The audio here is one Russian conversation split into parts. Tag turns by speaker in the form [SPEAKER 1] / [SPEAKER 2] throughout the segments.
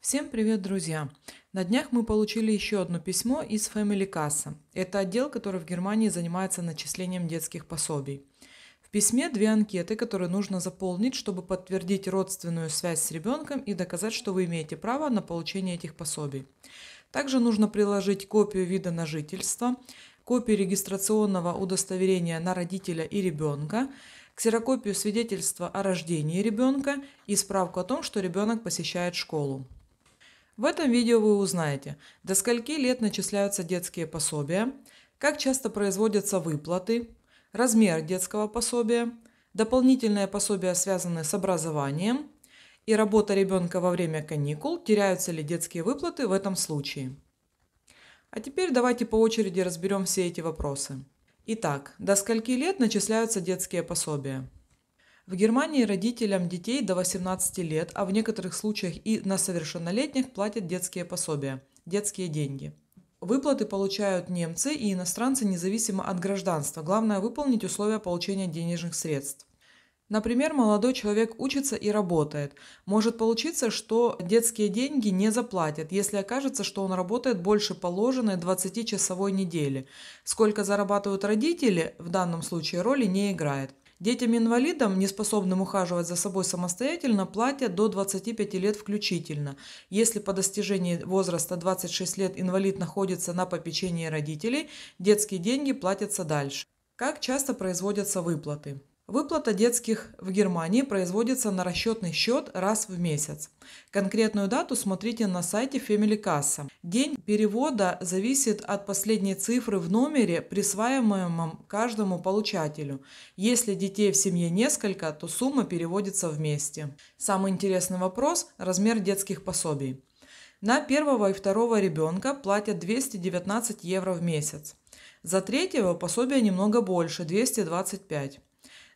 [SPEAKER 1] Всем привет, друзья! На днях мы получили еще одно письмо из Family Casa. Это отдел, который в Германии занимается начислением детских пособий. В письме две анкеты, которые нужно заполнить, чтобы подтвердить родственную связь с ребенком и доказать, что вы имеете право на получение этих пособий. Также нужно приложить копию вида на жительство, копию регистрационного удостоверения на родителя и ребенка, ксерокопию свидетельства о рождении ребенка и справку о том, что ребенок посещает школу. В этом видео вы узнаете, до скольки лет начисляются детские пособия, как часто производятся выплаты, размер детского пособия, дополнительные пособия, связанные с образованием и работа ребенка во время каникул, теряются ли детские выплаты в этом случае. А теперь давайте по очереди разберем все эти вопросы. Итак, до скольки лет начисляются детские пособия? В Германии родителям детей до 18 лет, а в некоторых случаях и на совершеннолетних платят детские пособия, детские деньги. Выплаты получают немцы и иностранцы независимо от гражданства. Главное выполнить условия получения денежных средств. Например, молодой человек учится и работает. Может получиться, что детские деньги не заплатят, если окажется, что он работает больше положенной 20-часовой недели. Сколько зарабатывают родители, в данном случае роли не играет. Детям-инвалидам, неспособным ухаживать за собой самостоятельно, платят до 25 лет включительно. Если по достижении возраста 26 лет инвалид находится на попечении родителей, детские деньги платятся дальше. Как часто производятся выплаты? Выплата детских в Германии производится на расчетный счет раз в месяц. Конкретную дату смотрите на сайте Family Касса. День перевода зависит от последней цифры в номере, присваиваемом каждому получателю. Если детей в семье несколько, то сумма переводится вместе. Самый интересный вопрос – размер детских пособий. На первого и второго ребенка платят 219 евро в месяц. За третьего пособие немного больше – 225.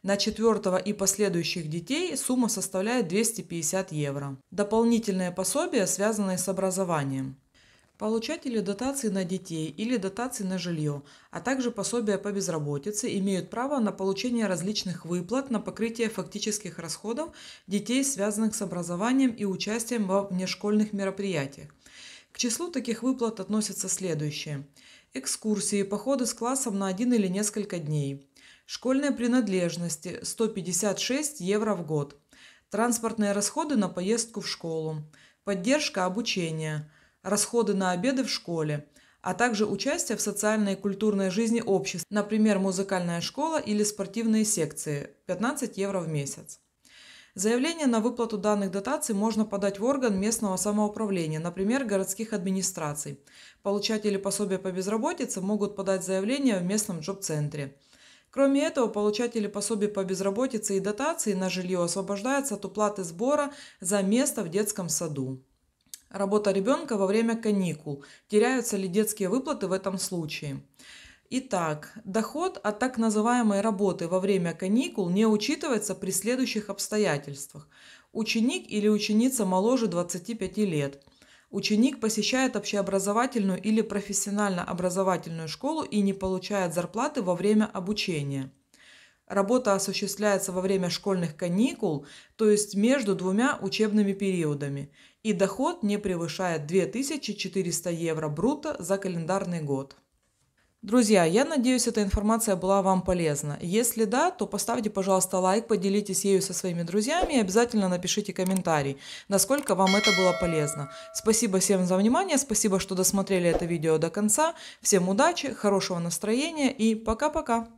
[SPEAKER 1] На четвертого и последующих детей сумма составляет 250 евро. Дополнительные пособия, связанные с образованием. Получатели дотации на детей или дотации на жилье, а также пособия по безработице имеют право на получение различных выплат на покрытие фактических расходов детей, связанных с образованием и участием во внешкольных мероприятиях. К числу таких выплат относятся следующие. Экскурсии, походы с классом на один или несколько дней, Школьные принадлежности – 156 евро в год. Транспортные расходы на поездку в школу. Поддержка обучения. Расходы на обеды в школе а также участие в социальной и культурной жизни общества, например, музыкальная школа или спортивные секции – 15 евро в месяц. Заявление на выплату данных дотаций можно подать в орган местного самоуправления, например, городских администраций. Получатели пособия по безработице могут подать заявление в местном джоб-центре. Кроме этого, получатели пособий по безработице и дотации на жилье освобождаются от уплаты сбора за место в детском саду. Работа ребенка во время каникул. Теряются ли детские выплаты в этом случае? Итак, доход от так называемой работы во время каникул не учитывается при следующих обстоятельствах. Ученик или ученица моложе 25 лет – Ученик посещает общеобразовательную или профессионально-образовательную школу и не получает зарплаты во время обучения. Работа осуществляется во время школьных каникул, то есть между двумя учебными периодами, и доход не превышает 2400 евро брута за календарный год. Друзья, я надеюсь, эта информация была вам полезна. Если да, то поставьте, пожалуйста, лайк, поделитесь ею со своими друзьями и обязательно напишите комментарий, насколько вам это было полезно. Спасибо всем за внимание, спасибо, что досмотрели это видео до конца. Всем удачи, хорошего настроения и пока-пока!